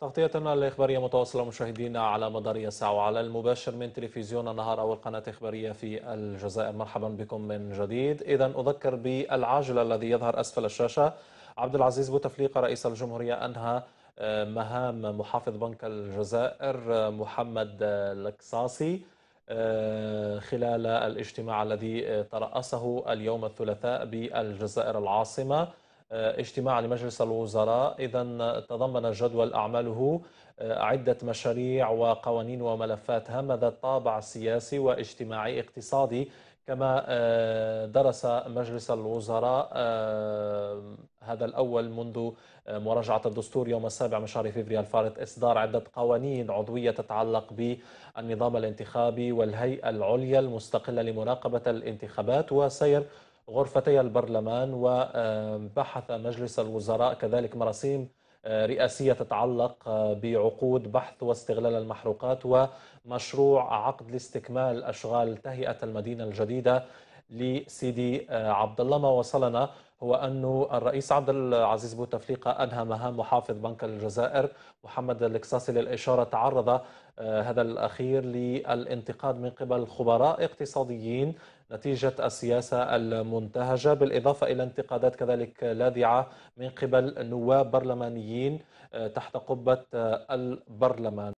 تغطيتنا الإخبارية متواصلة مشاهدينا على مدار الساعة وعلى المباشر من تلفزيون النهار أو القناة الإخبارية في الجزائر مرحبا بكم من جديد إذا أذكر بالعاجل الذي يظهر أسفل الشاشة عبد العزيز بوتفليقة رئيس الجمهورية أنهى آه، مهام محافظ بنك الجزائر آه، محمد آه، القصاصي خلال الاجتماع الذي ترأسه اليوم الثلاثاء بالجزائر العاصمة آه، اجتماع لمجلس الوزراء إذا آه، تضمن الجدول أعماله آه، عدة مشاريع وقوانين وملفات هامة ذات طابع سياسي واجتماعي اقتصادي كما درس مجلس الوزراء هذا الأول منذ مراجعة الدستور يوم السابع من شهر فبراير الفارط إصدار عدة قوانين عضوية تتعلق بالنظام الانتخابي والهيئة العليا المستقلة لمراقبة الانتخابات وسير غرفتي البرلمان وبحث مجلس الوزراء كذلك مراسيم رئاسية تتعلق بعقود بحث واستغلال المحروقات ومشروع عقد لاستكمال أشغال تهيئة المدينة الجديدة لسيدي آه، عبد الله ما وصلنا هو أن الرئيس عبد العزيز بوتفليقة أنهى مهام محافظ بنك الجزائر محمد الكساسي للإشارة تعرض آه، هذا الأخير للانتقاد من قبل خبراء اقتصاديين نتيجة السياسة المنتهجة بالإضافة إلى انتقادات كذلك لاذعة من قبل نواب برلمانيين آه، تحت قبة البرلمان